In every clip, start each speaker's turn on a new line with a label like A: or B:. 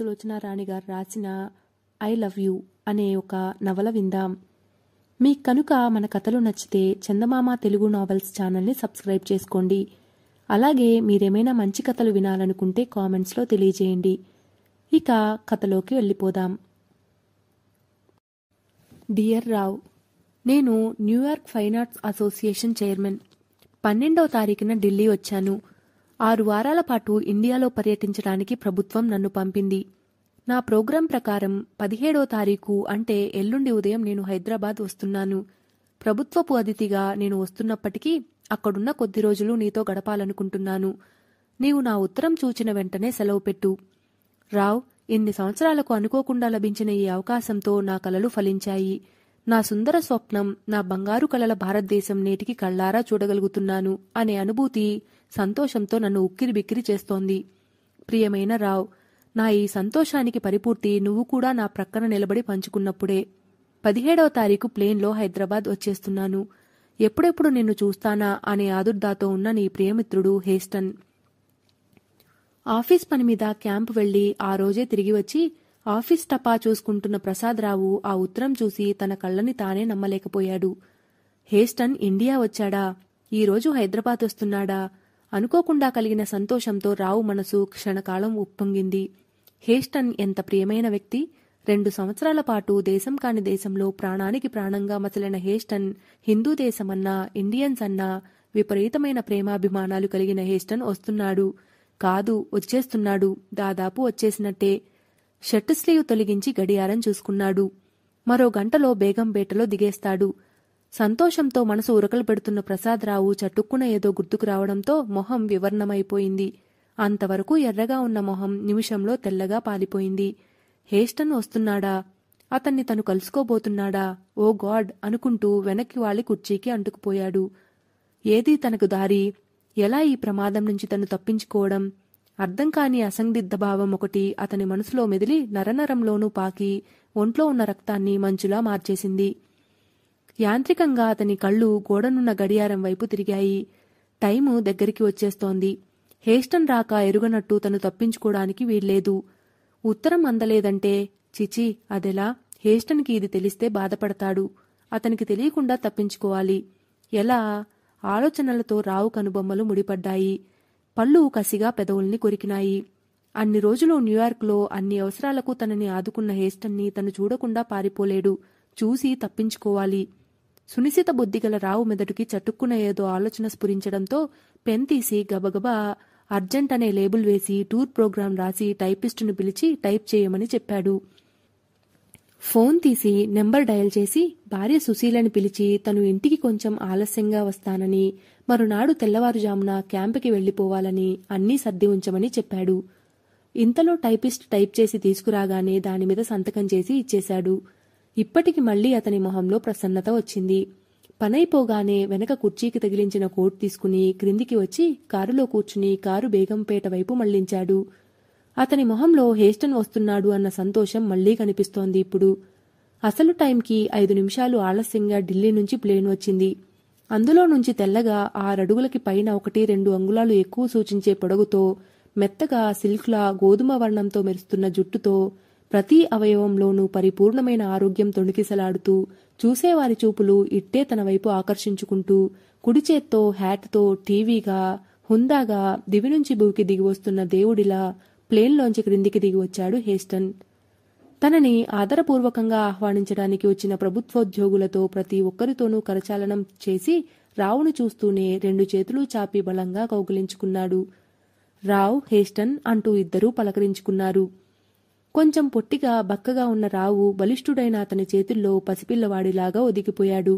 A: సులోచన రాణి గారు రాసిన I love you అనే ఒక నవల విందాం మీ కనుక మన కథలు నచ్చితే చందమామ తెలుగు నావెల్స్ ఛానల్ని సబ్స్క్రైబ్ చేసుకోండి అలాగే మీరేమైనా మంచి కథలు వినాలనుకుంటే కామెంట్స్లో తెలియజేయండి ఇక కథలోకి వెళ్ళిపోదాం డియర్ రావ్ నేను New York fine arts association chairman పన్నెండవ తారీఖున ఢిల్లీ వచ్చాను ఆరు వారాల పాటు ఇండియాలో పర్యటించడానికి ప్రభుత్వం నన్ను పంపింది నా ప్రోగ్రాం ప్రకారం పదిహేడో తారీఖు అంటే ఎల్లుండి ఉదయం నేను హైదరాబాద్ వస్తున్నాను ప్రభుత్వపు అతిథిగా నేను వస్తున్నప్పటికీ అక్కడున్న కొద్ది రోజులు నీతో గడపాలనుకుంటున్నాను నీవు నా ఉత్తరం చూచిన వెంటనే సెలవు పెట్టు రావ్ ఇన్ని సంవత్సరాలకు అనుకోకుండా లభించిన ఈ అవకాశంతో నా కలలు ఫలించాయి నా సుందర స్వప్నం నా బంగారు కలల భారతదేశం నేటికి కళ్ళారా చూడగలుగుతున్నాను అనే అనుభూతి సంతోషంతో నన్ను ఉక్కిరి బిక్కిరి చేస్తోంది ప్రియమైన రావ్ నా ఈ సంతోషానికి పరిపూర్తి నువ్వు కూడా నా ప్రక్కన నిలబడి పంచుకున్నప్పుడే పదిహేడవ తారీఖు ప్లేన్లో హైదరాబాద్ వచ్చేస్తున్నాను ఎప్పుడెప్పుడు నిన్ను చూస్తానా అనే ఆదుర్దాతో ఉన్న నీ ప్రియమిత్రుడు హేస్టన్ ఆఫీస్ పని మీద క్యాంప్ వెళ్లి ఆ రోజే తిరిగి వచ్చి ఆఫీస్ టపా చూసుకుంటున్న ప్రసాదరావు ఆ ఉత్తరం చూసి తన కళ్ళని తానే నమ్మలేకపోయాడు హేస్టన్ ఇండియా వచ్చాడా ఈరోజు హైదరాబాద్ వస్తున్నాడా అనుకోకుండా కలిగిన సంతోషంతో రావు మనసు క్షణకాలం ఉప్పొంగింది హేస్టన్ ఎంత ప్రియమైన వ్యక్తి రెండు సంవత్సరాల పాటు దేశం కాని దేశంలో ప్రాణానికి ప్రాణంగా మసలిన హేస్టన్ హిందూ దేశమన్నా ఇండియన్స్ అన్నా విపరీతమైన ప్రేమాభిమానాలు కలిగిన హేస్టన్ వస్తున్నాడు కాదు వచ్చేస్తున్నాడు దాదాపు వచ్చేసినట్టే షర్ట్ స్లీవ్ తొలగించి గడియారం చూసుకున్నాడు మరో గంటలో బేగంపేటలో దిగేస్తాడు సంతోషంతో మనసు ఉరకలు పెడుతున్న ప్రసాదరావు చటుక్కున ఏదో గుర్తుకు రావడంతో మొహం వివర్ణమైపోయింది అంతవరకు ఎర్రగా ఉన్న మొహం నిమిషంలో తెల్లగా పాలిపోయింది హేస్టన్ వస్తున్నాడా అతన్ని తను కలుసుకోబోతున్నాడా ఓ గాడ్ అనుకుంటూ వెనక్కి వాళ్ళి కుర్చీకి అంటుకుపోయాడు ఏది తనకు దారి ఎలా ఈ ప్రమాదం నుంచి తను తప్పించుకోవడం అర్థం కాని అసందిగ్ధ భావం ఒకటి అతని మనసులో మెదిలి నరనరంలోనూ పాకి ఒంట్లో ఉన్న రక్తాన్ని మంచులా మార్చేసింది యాంత్రికంగా అతని కళ్ళు గోడనున్న గడియారం వైపు తిరిగాయి టైము దగ్గరికి వచ్చేస్తోంది హేస్టన్ రాక ఎరుగనట్టు తను తప్పించుకోవడానికి వీల్లేదు ఉత్తరం అందలేదంటే చిచి అదెలా హేస్టన్కి ఇది తెలిస్తే బాధపడతాడు అతనికి తెలియకుండా తప్పించుకోవాలి ఎలా ఆలోచనలతో రావు కనుబొమ్మలు ముడిపడ్డాయి పళ్ళు కసిగా పెదవుల్ని కొరికినాయి అన్ని రోజులు న్యూయార్క్లో అన్ని అవసరాలకు తనని ఆదుకున్న హేస్టన్ని తను చూడకుండా పారిపోలేడు చూసి తప్పించుకోవాలి సునిశిత బుద్ధిగల రావు మెదడుకి చటుక్కున ఏదో ఆలోచన స్ఫురించడంతో పెన్ తీసి గబగబా అర్జెంట్ అనే లేబుల్ వేసి టూర్ ప్రోగ్రాం రాసి టైపిస్టును పిలిచి టైప్ చేయమని చెప్పాడు ఫోన్ తీసి నెంబర్ డయల్ చేసి భార్య సుశీలని పిలిచి తను ఇంటికి కొంచెం ఆలస్యంగా వస్తానని మరునాడు తెల్లవారుజామున క్యాంపుకి వెళ్లిపోవాలని అన్నీ సర్ది ఉంచమని చెప్పాడు ఇంతలో టైపిస్ట్ టైప్ చేసి తీసుకురాగానే దానిమీద సంతకం చేసి ఇచ్చేశాడు ఇప్పటికి మళ్లీ అతని మొహంలో ప్రసన్నత వచ్చింది పనైపోగానే వెనక కుర్చీకి తగిలించిన కోట్ తీసుకుని క్రిందికి వచ్చి కారులో కూర్చుని కారు బేగంపేట వైపు మళ్లించాడు అతని మొహంలో హేస్టన్ వస్తున్నాడు అన్న సంతోషం మళ్లీ కనిపిస్తోంది ఇప్పుడు అసలు టైంకి ఐదు నిమిషాలు ఆలస్యంగా ఢిల్లీ నుంచి ప్లేన్ వచ్చింది అందులో నుంచి తెల్లగా ఆరడుగులకి పైన ఒకటి రెండు అంగుళాలు ఎక్కువ సూచించే పొడగుతో మెత్తగా సిల్క్లా గోధుమ వర్ణంతో మెరుస్తున్న జుట్టుతో ప్రతి అవయవంలోనూ పరిపూర్ణమైన ఆరోగ్యం తొణికిసలాడుతూ చూసేవారి చూపులు ఇట్టే తన వైపు ఆకర్షించుకుంటూ కుడిచేత్తో హ్యాట్తో టీవీగా హుందాగా దివి నుంచి భూకి దిగివస్తున్న దేవుడిలా ప్లేన్లోంచి క్రిందికి దిగివచ్చాడు హేస్టన్ తనని ఆదరపూర్వకంగా ఆహ్వానించడానికి వచ్చిన ప్రభుత్వోద్యోగులతో ప్రతి ఒక్కరితోనూ కరచాలనం చేసి రావును చూస్తూనే రెండు చేతులు చాపి బలంగా కౌగిలించుకున్నాడు రావు హేస్టన్ అంటూ ఇద్దరూ పలకరించుకున్నారు కొంచెం పొట్టిగా బక్కగా ఉన్న రావు బలిష్ఠుడైన అతని చేతుల్లో పసిపిల్లవాడిలాగా ఒదిగిపోయాడు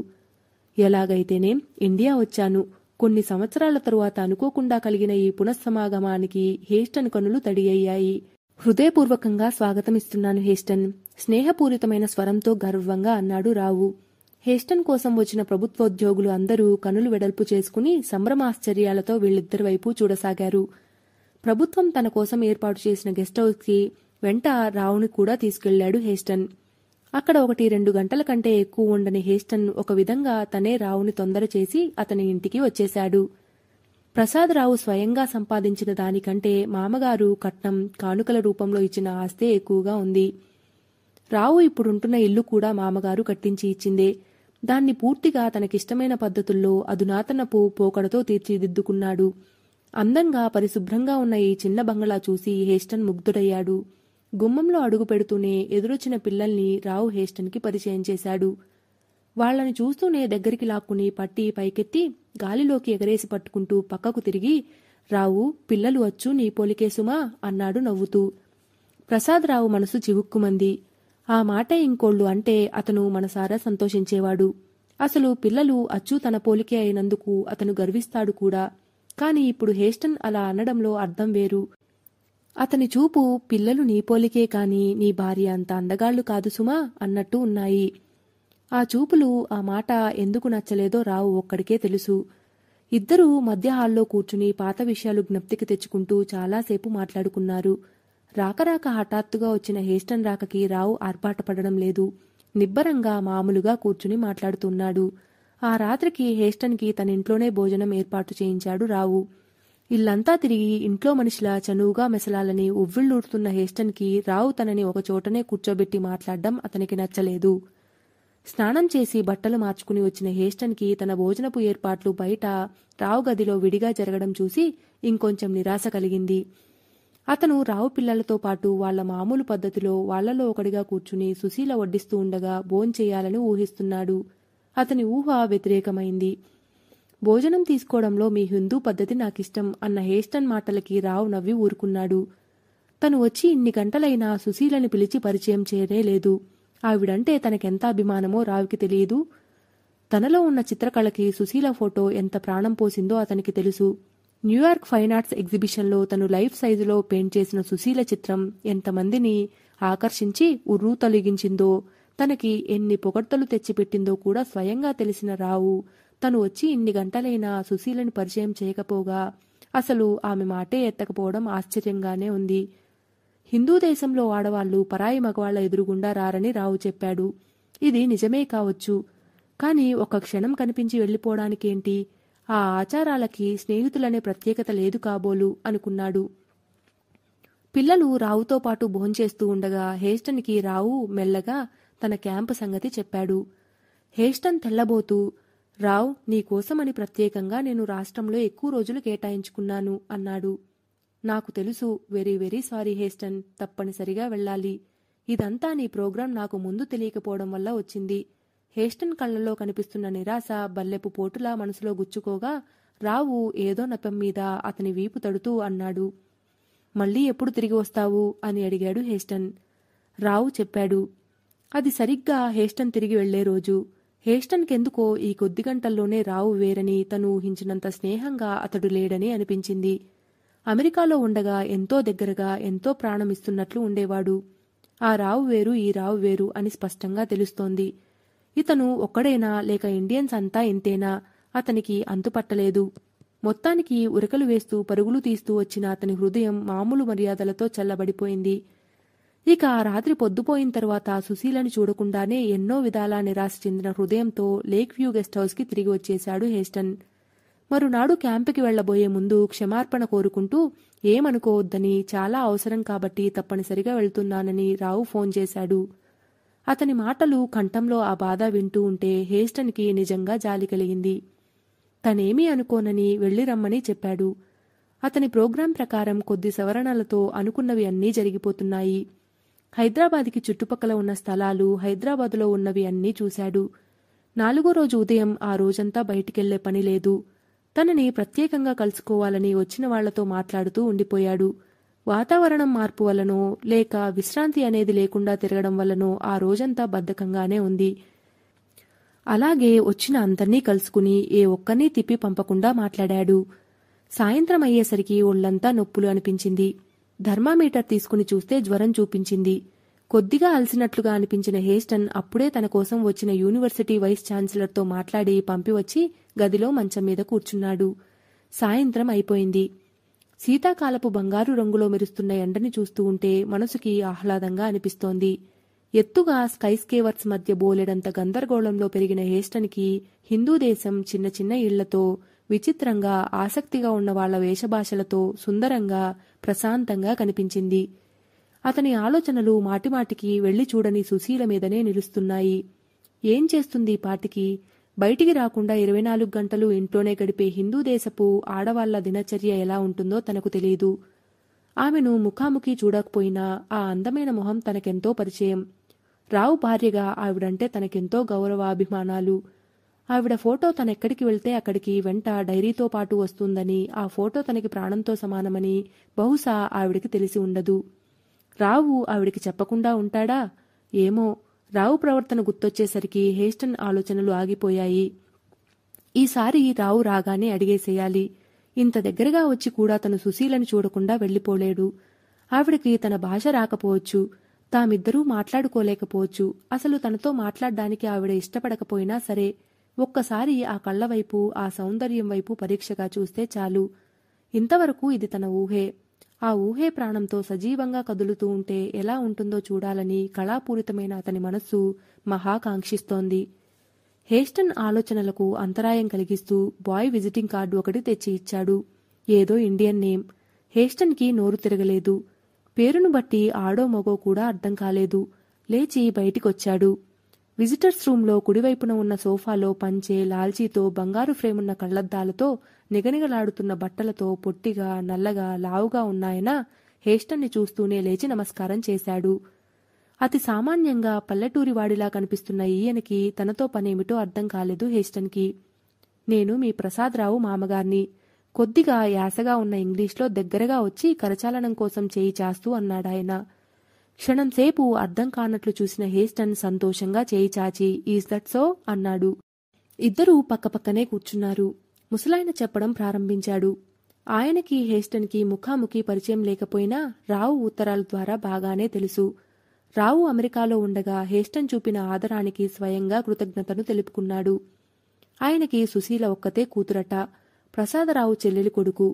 A: ఎలాగైతేనే ఇండియా వచ్చాను కొన్ని సంవత్సరాల తరువాత అనుకోకుండా కలిగిన ఈ పునఃసమాగమానికి హేస్టన్ కనులు తడియ్యాయి హృదయపూర్వకంగా స్వాగతమిస్తున్నాను హేస్టన్ స్నేహపూరితమైన స్వరంతో గర్వంగా అన్నాడు రావు హేస్టన్ కోసం వచ్చిన ప్రభుత్వోద్యోగులు అందరూ కనులు వెడల్పు చేసుకుని సంభ్రమాశ్చర్యాలతో వీళ్ళిద్దరి వైపు చూడసాగారు ప్రభుత్వం తన కోసం ఏర్పాటు చేసిన గెస్ట్ హౌస్కి వెంట రావుని కూడా తీసుకెళ్లాడు హేస్టన్ అక్కడ ఒకటి రెండు గంటల కంటే ఎక్కువ ఉండని హేస్టన్ ఒక విధంగా తనే రావుని తొందర చేసి అతని ఇంటికి వచ్చేశాడు ప్రసాదరావు స్వయంగా సంపాదించిన దానికంటే మామగారు కట్నం కానుకల రూపంలో ఇచ్చిన ఆస్తే ఎక్కువగా ఉంది రావు ఇప్పుడుంటున్న ఇల్లు కూడా మామగారు కట్టించి ఇచ్చిందే దాన్ని పూర్తిగా తనకిష్టమైన పద్ధతుల్లో అధునాతనపు పోకడతో తీర్చిదిద్దుకున్నాడు అందంగా పరిశుభ్రంగా ఉన్న ఈ చిన్న బంగళా చూసి హేస్టన్ ముగ్ధుడయ్యాడు గుమ్మంలో అడుగు పెడుతూనే ఎదురొచ్చిన పిల్లల్ని రావు హేస్టన్కి పరిచయం చేశాడు వాళ్లను చూస్తూనే దగ్గరికి లాక్కుని పట్టి పైకెత్తి గాలిలోకి ఎగరేసి పట్టుకుంటూ పక్కకు తిరిగి రావు పిల్లలు వచ్చు నీ పోలికేసుమా అన్నాడు నవ్వుతూ ప్రసాద్ రావు మనసు చివుక్కుమంది ఆ మాట ఇంకోళ్ళు అంటే అతను మనసారా సంతోషించేవాడు అసలు పిల్లలు అచ్చు తన పోలికే అయినందుకు అతను గర్విస్తాడు కూడా కాని ఇప్పుడు హేస్టన్ అలా అనడంలో అర్థం వేరు అతని చూపు పిల్లలు నీపోలికే కాని నీ భార్య అంత అందగాళ్లు కాదు సుమా అన్నట్టు ఉన్నాయి ఆ చూపులు ఆ మాట ఎందుకు నచ్చలేదో రావు ఒక్కడికే తెలుసు ఇద్దరూ మధ్య హాల్లో కూర్చుని పాత విషయాలు జ్ఞప్తికి తెచ్చుకుంటూ చాలాసేపు మాట్లాడుకున్నారు రాకరాక హఠాత్తుగా వచ్చిన హేస్టన్ రాకకి రావు ఆర్పాటపడడం లేదు నిబ్బరంగా మామూలుగా కూర్చుని మాట్లాడుతున్నాడు ఆ రాత్రికి హేస్టన్కి తన ఇంట్లోనే భోజనం ఏర్పాటు చేయించాడు రావు ఇల్లంతా తిరిగి ఇంట్లో మనిషిలా చనువుగా మెసలాలని ఉవ్విళ్ళూడుతున్న హేస్టన్కి రావు తనని ఒక చోటనే కూర్చోబెట్టి మాట్లాడడం అతనికి నచ్చలేదు స్నానం చేసి బట్టలు మార్చుకుని వచ్చిన హేస్టన్కి తన భోజనపు ఏర్పాట్లు బయట రావు గదిలో విడిగా జరగడం చూసి ఇంకొంచెం నిరాశ కలిగింది అతను రావు పిల్లలతో పాటు వాళ్ల మామూలు పద్ధతిలో వాళ్లలో ఒకడిగా కూర్చుని సుశీల వడ్డిస్తూ ఉండగా భోంచేయాలని ఊహిస్తున్నాడు అతని ఊహ వ్యతిరేకమైంది భోజనం తీసుకోవడంలో మీ హిందూ పద్ధతి నాకిష్టం అన్న హేస్టన్ మాటలకి రావు నవ్వి ఊరుకున్నాడు తను వచ్చి ఇన్ని గంటలైనా సుశీలని పిలిచి పరిచయం చేయనే లేదు ఆవిడంటే తనకెంత అభిమానమో రావుకి తెలియదు తనలో ఉన్న చిత్రకళకి సుశీల ఫోటో ఎంత ప్రాణం పోసిందో అతనికి తెలుసు న్యూయార్క్ ఫైన్ ఆర్ట్స్ ఎగ్జిబిషన్లో తను లైఫ్ సైజులో పెయింట్ చేసిన సుశీల చిత్రం ఎంతమందిని ఆకర్షించి ఉర్రు తొలగించిందో తనకి ఎన్ని పొగడ్తలు తెచ్చిపెట్టిందో కూడా స్వయంగా తెలిసిన రావు తను వచ్చి ఇన్ని గంటలైనా సుశీలను పరిచయం చేయకపోగా అసలు ఆమె మాటే ఎత్తకపోవడం ఆశ్చర్యంగానే ఉంది హిందూ దేశంలో ఆడవాళ్లు పరాయి మగవాళ్ల ఎదురుగుండా రారని రావు చెప్పాడు ఇది నిజమే కావచ్చు కానీ ఒక క్షణం కనిపించి వెళ్ళిపోవడానికేంటి ఆ ఆచారాలకి స్నేహితులనే ప్రత్యేకత లేదు కాబోలు అనుకున్నాడు పిల్లలు రావుతో పాటు భోంచేస్తూ ఉండగా హేస్టన్కి రావు మెల్లగా తన క్యాంపు సంగతి చెప్పాడు హేస్టన్ తెల్లబోతూ రావ్ నీకోసమని ప్రత్యేకంగా నేను రాష్ట్రంలో ఎక్కువ రోజులు కేటాయించుకున్నాను అన్నాడు నాకు తెలుసు వెరీ వెరీ సారీ హేస్టన్ తప్పనిసరిగా వెళ్ళాలి ఇదంతా నీ ప్రోగ్రాం నాకు ముందు తెలియకపోవడం వల్ల వచ్చింది హేస్టన్ కళ్ళలో కనిపిస్తున్న నిరాశ బల్లెపు పోటులా మనసులో గుచ్చుకోగా రావు ఏదో నపం మీద అతని వీపు తడుతూ అన్నాడు మళ్ళీ ఎప్పుడు తిరిగి వస్తావు అని అడిగాడు హేస్టన్ రావు చెప్పాడు అది సరిగ్గా హేస్టన్ తిరిగి వెళ్లే రోజు హేస్టన్కెందుకో ఈ కొద్ది గంటల్లోనే రావు వేరని తను ఊహించినంత స్నేహంగా అతడు లేడని అనిపించింది అమెరికాలో ఉండగా ఎంతో దగ్గరగా ఎంతో ప్రాణమిస్తున్నట్లు ఉండేవాడు ఆ రావు వేరు ఈ రావు వేరు అని స్పష్టంగా తెలుస్తోంది ఇతను ఒక్కడైనా లేక ఇండియన్స్ అంతా ఇంతేనా అతనికి అంతుపట్టలేదు మొత్తానికి ఉరకలు వేస్తూ పరుగులు తీస్తూ వచ్చిన అతని హృదయం మామూలు మర్యాదలతో చల్లబడిపోయింది ఇక ఆ రాత్రి పొద్దుపోయిన తర్వాత సుశీలను చూడకుండానే ఎన్నో విధాలా నిరాశ చెందిన హృదయంతో లేక్ వ్యూ గెస్ట్ హౌస్కి తిరిగి వచ్చేశాడు హేస్టన్ మరునాడు క్యాంపుకి వెళ్లబోయే ముందు క్షమార్పణ కోరుకుంటూ ఏమనుకోవద్దని చాలా అవసరం కాబట్టి తప్పనిసరిగా వెళ్తున్నానని రావు ఫోన్ చేశాడు అతని మాటలు కంఠంలో ఆ బాధ వింటూ ఉంటే హేస్టన్కి నిజంగా జాలి కలిగింది తనేమీ అనుకోనని వెళ్లి రమ్మని చెప్పాడు అతని ప్రోగ్రాం ప్రకారం కొద్ది సవరణలతో అనుకున్నవి అన్నీ జరిగిపోతున్నాయి హైదరాబాద్కి చుట్టుపక్కల ఉన్న స్థలాలు హైదరాబాదులో ఉన్నవి అన్నీ చూశాడు నాలుగో రోజు ఉదయం ఆ రోజంతా బయటికెళ్లే పని లేదు తనని ప్రత్యేకంగా కలుసుకోవాలని వచ్చిన వాళ్లతో మాట్లాడుతూ ఉండిపోయాడు వాతావరణం మార్పు వలనో లేక విశ్రాంతి అనేది లేకుండా తిరగడం వల్లనో ఆ రోజంతా బద్ధకంగానే ఉంది అలాగే వచ్చిన అందర్నీ కలుసుకుని ఏ ఒక్కరినీ తిప్పి పంపకుండా మాట్లాడాడు సాయంత్రం అయ్యేసరికి ఒళ్లంతా నొప్పులు అనిపించింది ధర్మామీటర్ తీసుకుని చూస్తే జ్వరం చూపించింది కొద్దిగా అలసినట్లుగా అనిపించిన హేస్టన్ అప్పుడే తన కోసం వచ్చిన యూనివర్సిటీ వైస్ ఛాన్సలర్తో మాట్లాడి పంపివచ్చి గదిలో మంచం మీద కూర్చున్నాడు సాయంత్రం అయిపోయింది శీతాకాలపు బంగారు రంగులో మెరుస్తున్న ఎండని చూస్తూ ఉంటే మనసుకి ఆహ్లాదంగా అనిపిస్తోంది ఎత్తుగా స్కైస్కేవర్స్ మధ్య బోలెడంత గందరగోళంలో పెరిగిన హేస్టన్కి హిందూ దేశం చిన్న చిన్న ఇళ్లతో విచిత్రంగా ఆసక్తిగా ఉన్న వాళ్ల వేషభాషలతో సుందరంగా ప్రశాంతంగా కనిపించింది అతని ఆలోచనలు మాటిమాటికి వెళ్లి చూడని సుశీల మీదనే నిలుస్తున్నాయి ఏం చేస్తుంది పాటికి బయటికి రాకుండా ఇరవై నాలుగు గంటలు ఇంట్లోనే గడిపే హిందూ దేశపు ఆడవాళ్ల దినచర్య ఎలా ఉంటుందో తనకు తెలియదు ఆమెను ముఖాముఖి చూడకపోయినా ఆ అందమైన మొహం తనకెంతో పరిచయం రావు భార్యగా ఆవిడంటే తనకెంతో గౌరవాభిమానాలు ఆవిడ ఫోటో తనెక్కడికి వెళ్తే అక్కడికి వెంట డైరీతో పాటు వస్తుందని ఆ ఫోటో తనకి ప్రాణంతో సమానమని బహుశా ఆవిడకి తెలిసి ఉండదు రావు ఆవిడకి చెప్పకుండా ఉంటాడా ఏమో రావు ప్రవర్తన గుర్తొచ్చేసరికి హేస్టన్ ఆలోచనలు ఆగిపోయాయి ఈసారి రావు రాగానే అడిగేసేయాలి ఇంత దగ్గరగా వచ్చి కూడా తను సుశీలను చూడకుండా వెళ్ళిపోలేడు ఆవిడకి తన భాష రాకపోవచ్చు తామిద్దరూ మాట్లాడుకోలేకపోవచ్చు అసలు తనతో మాట్లాడడానికి ఆవిడ ఇష్టపడకపోయినా సరే ఒక్కసారి ఆ కళ్లవైపు ఆ సౌందర్యం వైపు పరీక్షగా చూస్తే చాలు ఇంతవరకు ఇది తన ఊహే ఆ ఊహే ప్రాణంతో సజీవంగా కదులుతూ ఉంటే ఎలా ఉంటుందో చూడాలని కళాపూరితమైన అతని మనస్సు మహాకాంక్షిస్తోంది హేస్టన్ ఆలోచనలకు అంతరాయం కలిగిస్తూ బాయ్ విజిటింగ్ కార్డు ఒకటి తెచ్చి ఇచ్చాడు ఏదో ఇండియన్ నేమ్ హేస్టన్కి నోరు తిరగలేదు పేరును బట్టి ఆడో మగో కూడా అర్థం కాలేదు లేచి బయటికొచ్చాడు విజిటర్స్ లో కుడివైపున ఉన్న సోఫాలో పంచే లాల్చీతో బంగారు ఫ్రేమున్న కళ్లద్దాలతో నిగనిగలాడుతున్న బట్టలతో పొట్టిగా నల్లగా లావుగా ఉన్నాయన హేస్టన్ని చూస్తూనే లేచి నమస్కారం చేశాడు అతి సామాన్యంగా పల్లెటూరి వాడిలా కనిపిస్తున్న ఈయనకి తనతో పనేమిటో అర్థం కాలేదు హేస్టన్కి నేను మీ ప్రసాదరావు మామగారిని కొద్దిగా యాసగా ఉన్న ఇంగ్లీష్లో దగ్గరగా వచ్చి కరచాలనం కోసం చేయి చేస్తూ అన్నాడాయన క్షణంసేపు అర్థం కానట్లు చూసిన హేస్టన్ సంతోషంగా చేయి చాచి ఈజ్ దట్ సో అన్నాడు ఇద్దరూ పక్కపక్కనే కూర్చున్నారు ముసలాయన చెప్పడం ప్రారంభించాడు ఆయనకి హేస్టన్కి ముఖాముఖి పరిచయం లేకపోయినా రావు ఉత్తరాల ద్వారా బాగానే తెలుసు రావు అమెరికాలో ఉండగా హేస్టన్ చూపిన ఆదరానికి స్వయంగా కృతజ్ఞతను తెలుపుకున్నాడు ఆయనకి సుశీల ఒక్కతే కూతురట ప్రసాదరావు చెల్లెలి కొడుకు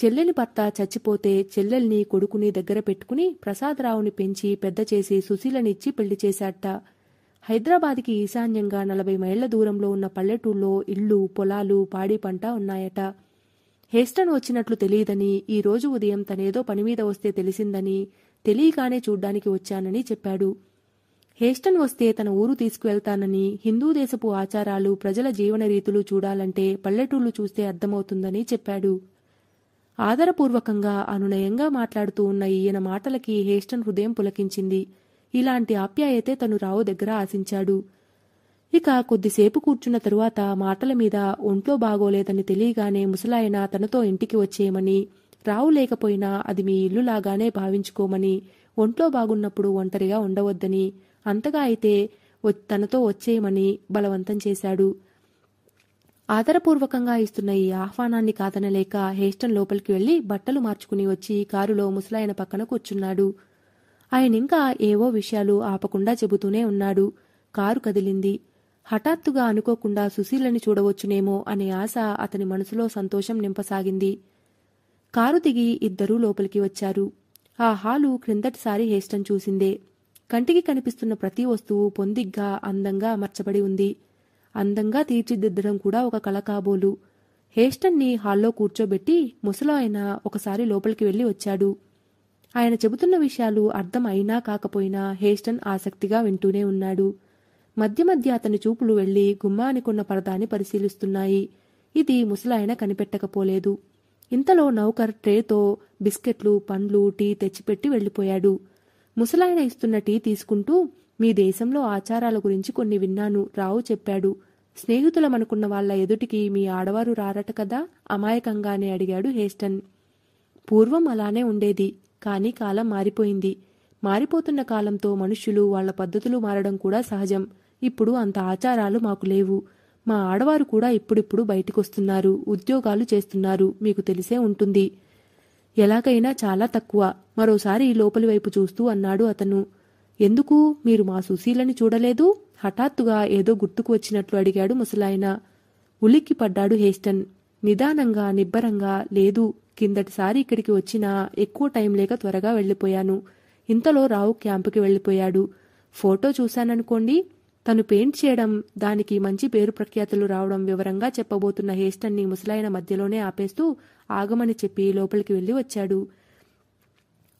A: చెల్లెలి భర్త చచ్చిపోతే చెల్లెల్ని కొడుకుని దగ్గర పెట్టుకుని ప్రసాదరావుని పెంచి పెద్ద చేసి సుశీలనిచ్చి పెళ్లి చేశాట హైదరాబాద్కి ఈశాన్యంగా నలభై మైళ్ల దూరంలో ఉన్న పల్లెటూళ్ళలో ఇళ్ళు పొలాలు పాడి పంట ఉన్నాయట హేస్టన్ వచ్చినట్లు తెలియదని ఈ రోజు ఉదయం తనేదో పని మీద వస్తే తెలిసిందని తెలియగానే చూడ్డానికి వచ్చానని చెప్పాడు హేస్టన్ వస్తే తన ఊరు తీసుకువెళ్తానని హిందూ దేశపు ఆచారాలు ప్రజల జీవన రీతులు చూడాలంటే పల్లెటూళ్ళు చూస్తే అర్థమవుతుందని చెప్పాడు ఆదరపూర్వకంగా అనునయంగా మాట్లాడుతూ ఉన్న ఈయన మాటలకి హేస్టన్ హృదయం పులకించింది ఇలాంటి ఆప్యాయతే తను రావు దగ్గర ఆశించాడు ఇక కొద్దిసేపు కూర్చున్న తరువాత మాటల మీద ఒంట్లో బాగోలేదని తెలియగానే ముసలాయన తనతో ఇంటికి వచ్చేయమని రావు లేకపోయినా అది మీ ఇల్లు లాగానే భావించుకోమని ఒంట్లో బాగున్నప్పుడు ఒంటరిగా ఉండవద్దని అంతగా అయితే తనతో వచ్చేయమని బలవంతం చేశాడు ఆదరపూర్వకంగా ఇస్తున్న ఈ ఆహ్వానాన్ని కాదనలేక హేస్టన్ లోపలికి వెళ్లి బట్టలు మార్చుకుని వచ్చి కారులో ముసలాయన పక్కన కూర్చున్నాడు ఆయనింకా ఏవో విషయాలు ఆపకుండా చెబుతూనే ఉన్నాడు కారు కదిలింది హఠాత్తుగా అనుకోకుండా సుశీలని చూడవచ్చునేమో అనే ఆశ అతని మనసులో సంతోషం నింపసాగింది కారు దిగి ఇద్దరూ లోపలికి వచ్చారు ఆ హాలు క్రిందటిసారి హేస్టన్ చూసిందే కంటికి కనిపిస్తున్న ప్రతి వస్తువు పొందిగ్గా అందంగా అమర్చబడి ఉంది అందంగా తీర్చిదిద్దడం కూడా ఒక కళ కాబోలు హేస్టన్ని హాల్లో కూర్చోబెట్టి ముసలాయన ఒకసారి లోపలికి వెళ్ళి వచ్చాడు ఆయన చెబుతున్న విషయాలు అర్థం అయినా కాకపోయినా హేస్టన్ ఆసక్తిగా వింటూనే ఉన్నాడు మధ్య మధ్య అతని చూపులు వెళ్లి గుమ్మానికున్న పరదాన్ని పరిశీలిస్తున్నాయి ఇది ముసలాయన కనిపెట్టకపోలేదు ఇంతలో నౌకర్ ట్రేతో బిస్కెట్లు పండ్లు టీ తెచ్చిపెట్టి వెళ్లిపోయాడు ముసలాయన ఇస్తున్న టీ తీసుకుంటూ మీ దేశంలో ఆచారాల గురించి కొన్ని విన్నాను రావు చెప్పాడు స్నేహితులమనుకున్న వాళ్ల ఎదుటికి మీ ఆడవారు రారట కదా అమాయకంగానే అడిగాడు హేస్టన్ పూర్వం అలానే ఉండేది కానీ కాలం మారిపోయింది మారిపోతున్న కాలంతో మనుష్యులు వాళ్ల పద్ధతులు మారడం కూడా సహజం ఇప్పుడు అంత ఆచారాలు మాకు లేవు మా ఆడవారు కూడా ఇప్పుడిప్పుడు బయటికొస్తున్నారు ఉద్యోగాలు చేస్తున్నారు మీకు తెలిసే ఉంటుంది ఎలాగైనా చాలా తక్కువ మరోసారి లోపలి వైపు చూస్తూ అన్నాడు అతను ఎందుకు మీరు మా సుశీలని చూడలేదు హఠాత్తుగా ఏదో గుర్తుకు వచ్చినట్లు అడిగాడు ముసలాయన ఉలిక్కి పడ్డాడు హేస్టన్ నిదానంగా నిబ్బరంగా లేదు కిందటిసారి ఇక్కడికి వచ్చినా ఎక్కువ టైం లేక త్వరగా వెళ్ళిపోయాను ఇంతలో రావు క్యాంపుకి వెళ్ళిపోయాడు ఫోటో చూశాననుకోండి తను పెయింట్ చేయడం దానికి మంచి పేరు ప్రఖ్యాతులు రావడం వివరంగా చెప్పబోతున్న హేస్టన్ని ముసలాయన మధ్యలోనే ఆపేస్తూ ఆగమని చెప్పి లోపలికి వెళ్ళి వచ్చాడు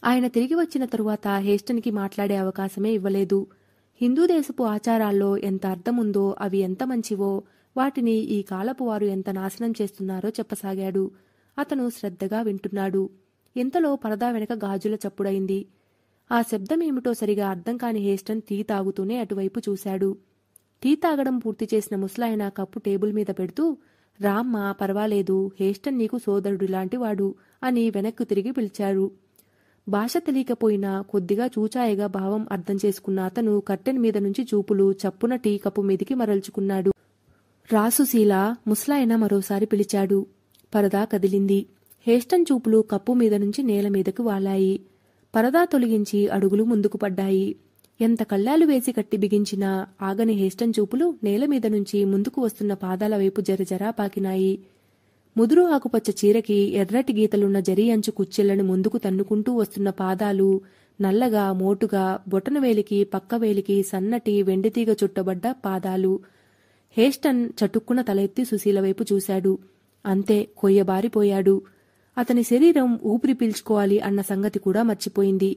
A: ఆయన తిరిగి వచ్చిన తరువాత హేస్టన్కి మాట్లాడే అవకాశమే ఇవ్వలేదు హిందూ దేశపు ఆచారాల్లో ఎంత అర్థముందో అవి ఎంత మంచివో వాటిని ఈ కాలపు వారు ఎంత నాశనం చేస్తున్నారో చెప్పసాగాడు అతను శ్రద్ధగా వింటున్నాడు ఇంతలో పరదా వెనక గాజుల చప్పుడైంది ఆ శబ్దం ఏమిటో సరిగా అర్థం కాని హేస్టన్ టీ తాగుతూనే అటువైపు చూశాడు టీ తాగడం పూర్తి చేసిన ముసలాయన కప్పు టేబుల్ మీద పెడుతూ రామ్మా పర్వాలేదు హేస్టన్ నీకు సోదరుడు లాంటివాడు అని వెనక్కు తిరిగి పిలిచారు భాష తెలియకపోయినా కొద్దిగా చూచాయగా భావం అర్థం చేసుకున్న అతను కర్టెన్ మీద నుంచి చూపులు చప్పున టీ కప్పు మీదికి మరల్చుకున్నాడు రాసుశీల ముసలాయన మరోసారి పిలిచాడు పరదా కదిలింది హేస్టన్ చూపులు కప్పు మీద నుంచి నేల మీదకు వాలాయి పరదా తొలగించి అడుగులు ముందుకు పడ్డాయి ఎంత కళ్ళాలు వేసి కట్టి బిగించినా ఆగని హేస్టన్ చూపులు నేల మీద నుంచి ముందుకు వస్తున్న పాదాల వైపు జరజరా పాకినాయి ముదురు ఆకుపచ్చ చీరకి ఎర్రటి గీతలున్న జరి అంచు కుచ్చెళ్లను ముందుకు తన్నుకుంటూ వస్తున్న పాదాలు నల్లగా మోటుగా బొటనవేలికి పక్కవేలికి సన్నటి వెండితీగ చుట్టబడ్డ పాదాలు హేస్టన్ చటుక్కున తలెత్తి సుశీల వైపు చూశాడు అంతే కొయ్యబారిపోయాడు అతని శరీరం ఊపిరి పీల్చుకోవాలి అన్న సంగతి కూడా మర్చిపోయింది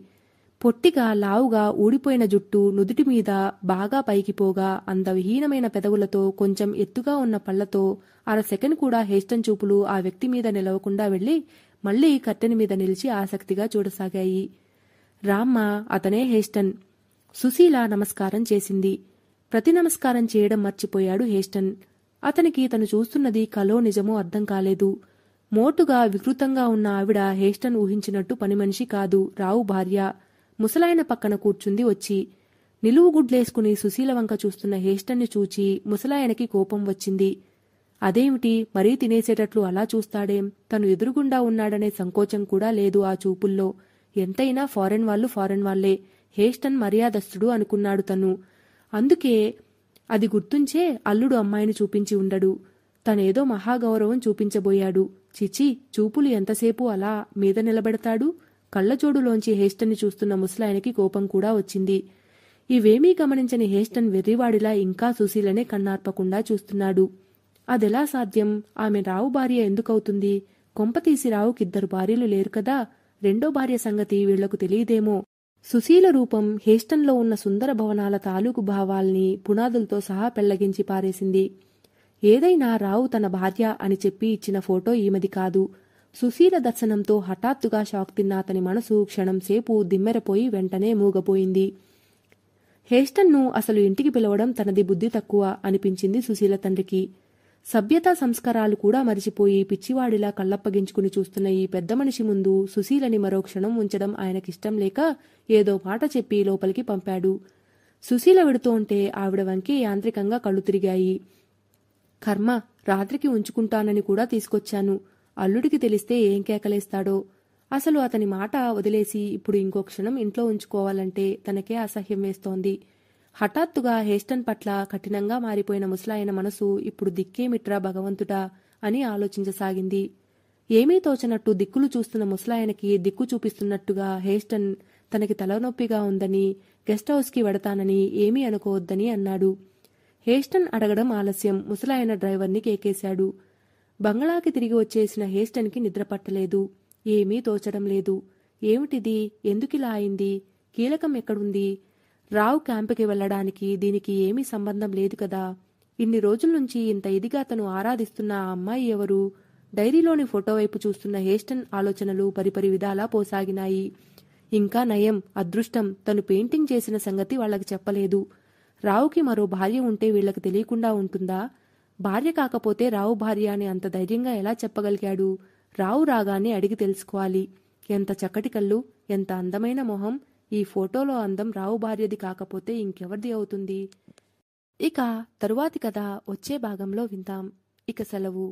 A: పొట్టిగా లావుగా ఊడిపోయిన జుట్టు నుదుటి మీద బాగా పైకిపోగా అందవిహీనమైన పెదవులతో కొంచెం ఎత్తుగా ఉన్న పళ్లతో అర సెకండ్ కూడా హేస్టన్ చూపులు ఆ వ్యక్తి మీద నిలవకుండా వెళ్లి మళ్లీ కట్టెని మీద నిలిచి ఆసక్తిగా చూడసాగాయి రామ్మ అతనే హేస్టన్ సుశీల నమస్కారం చేసింది ప్రతి నమస్కారం చేయడం మర్చిపోయాడు హేస్టన్ అతనికి తను చూస్తున్నది కలో నిజమో అర్థం కాలేదు మోటుగా వికృతంగా ఉన్న ఆవిడ హేస్టన్ ఊహించినట్టు పని మనిషి కాదు రావు భార్య ముసలాయన పక్కన కూర్చుంది వచ్చి నిలువు గుడ్లేసుకుని సుశీల వంక చూస్తున్న హేస్టన్ని చూచి ముసలాయనకి కోపం వచ్చింది అదేమిటి మరీ తినేసేటట్లు అలా చూస్తాడేం తను ఎదురుగుండా ఉన్నాడనే సంకోచం కూడా లేదు ఆ చూపుల్లో ఎంతైనా ఫారెన్ వాళ్ళు ఫారెన్ వాళ్లే హేస్టన్ మర్యాదస్తుడు అనుకున్నాడు తను అందుకే అది గుర్తుంచే అల్లుడు అమ్మాయిని చూపించి ఉండడు తనేదో మహాగౌరవం చూపించబోయాడు చిచి చూపులు ఎంతసేపు అలా మీద నిలబెడతాడు కళ్ళజోడులోంచి హేస్టన్ని చూస్తున్న ముసలాయనకి కోపం కూడా వచ్చింది ఇవేమీ గమనించని హేస్టన్ వెర్రివాడిలా ఇంకా సుశీలనే కన్నార్పకుండా చూస్తున్నాడు అదెలా సాధ్యం ఆమె రావు భార్య ఎందుకవుతుంది కొంపతీసి రావుకిద్దరు భార్యలు లేరు కదా రెండో భార్య సంగతి వీళ్లకు తెలియదేమో సుశీల రూపం హేస్టన్లో ఉన్న సుందర భవనాల తాలూకు భావాల్ని పునాదులతో సహా పెళ్లగించి పారేసింది ఏదైనా రావు తన భార్య అని చెప్పి ఇచ్చిన ఫోటో ఈమెది కాదు సుశీల దర్శనంతో హఠాత్తుగా షాక్ తిన్న అతని మనసు క్షణంసేపు దిమ్మెరపోయి వెంటనే మూగపోయింది హేస్టన్ను అసలు ఇంటికి పిలవడం తనది బుద్ధి తక్కువ అనిపించింది సుశీల తండ్రికి సభ్యతా సంస్కారాలు కూడా మరిచిపోయి పిచ్చివాడిలా కళ్ళప్పగించుకుని చూస్తున్న ఈ పెద్ద మనిషి ముందు సుశీలని మరో క్షణం ఉంచడం ఆయనకిష్టం లేక ఏదో పాట చెప్పి లోపలికి పంపాడు సుశీల ఉంటే ఆవిడ వంకి యాంత్రికంగా కళ్ళు తిరిగాయి కర్మ రాత్రికి ఉంచుకుంటానని కూడా తీసుకొచ్చాను అల్లుడికి తెలిస్తే ఏం కేకలేస్తాడో అసలు అతని మాట వదిలేసి ఇప్పుడు ఇంకో క్షణం ఇంట్లో ఉంచుకోవాలంటే తనకే అసహ్యం వేస్తోంది హఠాత్తుగా హేస్టన్ పట్ల కఠినంగా మారిపోయిన ముసలాయన మనసు ఇప్పుడు దిక్కేమిట్రా భగవంతుడా అని ఆలోచించసాగింది ఏమీ తోచనట్టు దిక్కులు చూస్తున్న ముసలాయనకి దిక్కు చూపిస్తున్నట్టుగా హేస్టన్ తనకి తలనొప్పిగా ఉందని గెస్ట్ హౌస్కి వెడతానని ఏమీ అనుకోవద్దని అన్నాడు హేస్టన్ అడగడం ఆలస్యం ముసలాయన డ్రైవర్ని కేకేశాడు బంగళాకి తిరిగి వచ్చేసిన హేస్టన్కి నిద్రపట్టలేదు ఏమీ తోచడం లేదు ఏమిటిది ఎందుకిలా అయింది కీలకం ఎక్కడుంది రావు క్యాంపుకి వెళ్లడానికి దీనికి ఏమీ సంబంధం లేదు కదా ఇన్ని రోజుల నుంచి ఇంత ఇదిగా తను ఆరాధిస్తున్న ఆ అమ్మాయి ఎవరు డైరీలోని ఫోటో వైపు చూస్తున్న హేస్టన్ ఆలోచనలు పరిపరి విధాలా పోసాగినాయి ఇంకా నయం అదృష్టం తను పెయింటింగ్ చేసిన సంగతి వాళ్లకు చెప్పలేదు రావుకి మరో భార్య ఉంటే వీళ్లకు తెలియకుండా ఉంటుందా భార్య కాకపోతే రావు భార్య అని అంత ధైర్యంగా ఎలా చెప్పగలిగాడు రావు రాగానే అడిగి తెలుసుకోవాలి ఎంత చక్కటి కళ్ళు ఎంత అందమైన మొహం ఈ ఫోటోలో అందం రావు భార్యది కాకపోతే ఇంకెవరిది అవుతుంది ఇక తరువాతి కథ వచ్చే భాగంలో విందాం ఇక సెలవు